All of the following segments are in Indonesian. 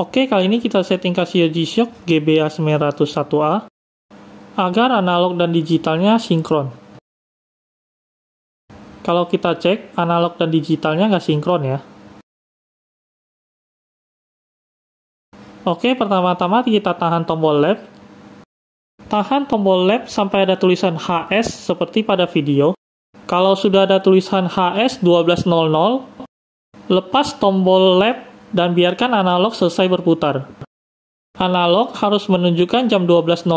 Oke, kali ini kita setting Casio G-Shock GBA 901A agar analog dan digitalnya sinkron. Kalau kita cek, analog dan digitalnya nggak sinkron ya. Oke, pertama-tama kita tahan tombol lab. Tahan tombol lab sampai ada tulisan HS seperti pada video. Kalau sudah ada tulisan HS 1200, lepas tombol lab dan biarkan analog selesai berputar. Analog harus menunjukkan jam 12.00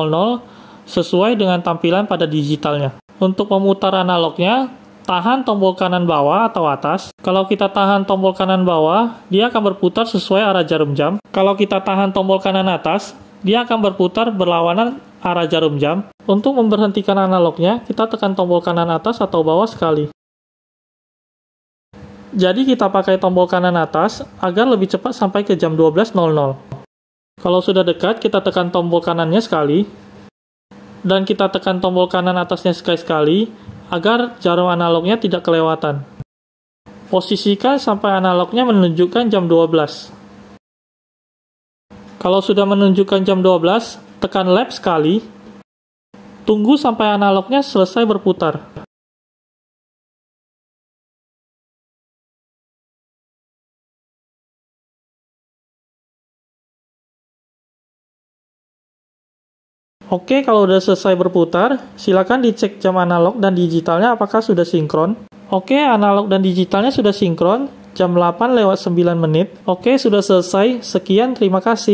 sesuai dengan tampilan pada digitalnya. Untuk memutar analognya, tahan tombol kanan bawah atau atas. Kalau kita tahan tombol kanan bawah, dia akan berputar sesuai arah jarum jam. Kalau kita tahan tombol kanan atas, dia akan berputar berlawanan arah jarum jam. Untuk memberhentikan analognya, kita tekan tombol kanan atas atau bawah sekali. Jadi kita pakai tombol kanan atas agar lebih cepat sampai ke jam 12.00. Kalau sudah dekat, kita tekan tombol kanannya sekali. Dan kita tekan tombol kanan atasnya sekali-sekali agar jarum analognya tidak kelewatan. Posisikan sampai analognya menunjukkan jam 12. Kalau sudah menunjukkan jam 12, tekan lap sekali. Tunggu sampai analognya selesai berputar. Oke, kalau sudah selesai berputar, silakan dicek jam analog dan digitalnya apakah sudah sinkron. Oke, analog dan digitalnya sudah sinkron, jam 8 lewat 9 menit. Oke, sudah selesai. Sekian, terima kasih.